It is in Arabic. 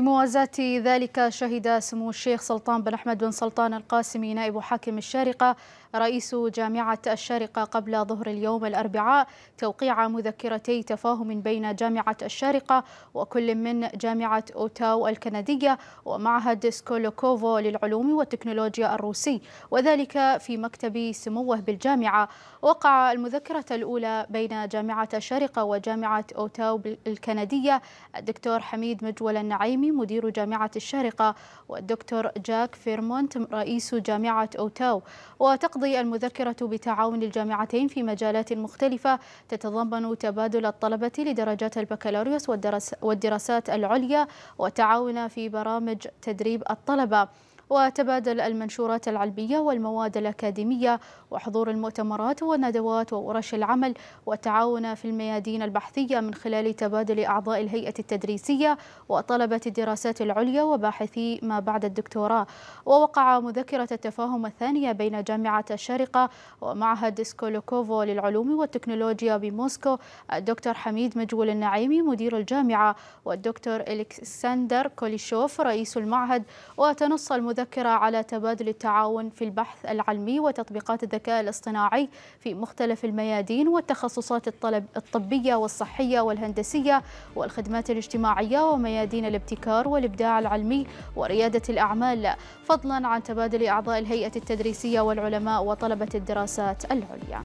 بموازاة ذلك شهد سمو الشيخ سلطان بن أحمد بن سلطان القاسمي نائب حاكم الشارقة رئيس جامعة الشارقة قبل ظهر اليوم الأربعاء توقيع مذكرتي تفاهم بين جامعة الشارقة وكل من جامعة أوتاو الكندية ومعهد سكولوكوفو للعلوم والتكنولوجيا الروسي وذلك في مكتب سموه بالجامعة وقع المذكرة الأولى بين جامعة الشارقة وجامعة أوتاو الكندية الدكتور حميد مجول النعيمي العلمي مدير جامعة الشارقة والدكتور جاك فيرمونت رئيس جامعة أوتاو وتقضي المذكرة بتعاون الجامعتين في مجالات مختلفة تتضمن تبادل الطلبة لدرجات البكالوريوس والدراسات العليا وتعاون في برامج تدريب الطلبة وتبادل المنشورات العلمية والمواد الأكاديمية وحضور المؤتمرات والندوات وورش العمل والتعاون في الميادين البحثية من خلال تبادل أعضاء الهيئة التدريسية وطلبة الدراسات العليا وباحثي ما بعد الدكتوراه ووقع مذكرة التفاهم الثانية بين جامعة الشارقة ومعهد سكولوكوفو للعلوم والتكنولوجيا بموسكو الدكتور حميد مجول النعيمي مدير الجامعة والدكتور إلكسندر كوليشوف رئيس المعهد وتنص المذكرة مذكرة على تبادل التعاون في البحث العلمي وتطبيقات الذكاء الاصطناعي في مختلف الميادين والتخصصات الطلب الطبية والصحية والهندسية والخدمات الاجتماعية وميادين الابتكار والإبداع العلمي وريادة الأعمال فضلا عن تبادل أعضاء الهيئة التدريسية والعلماء وطلبة الدراسات العليا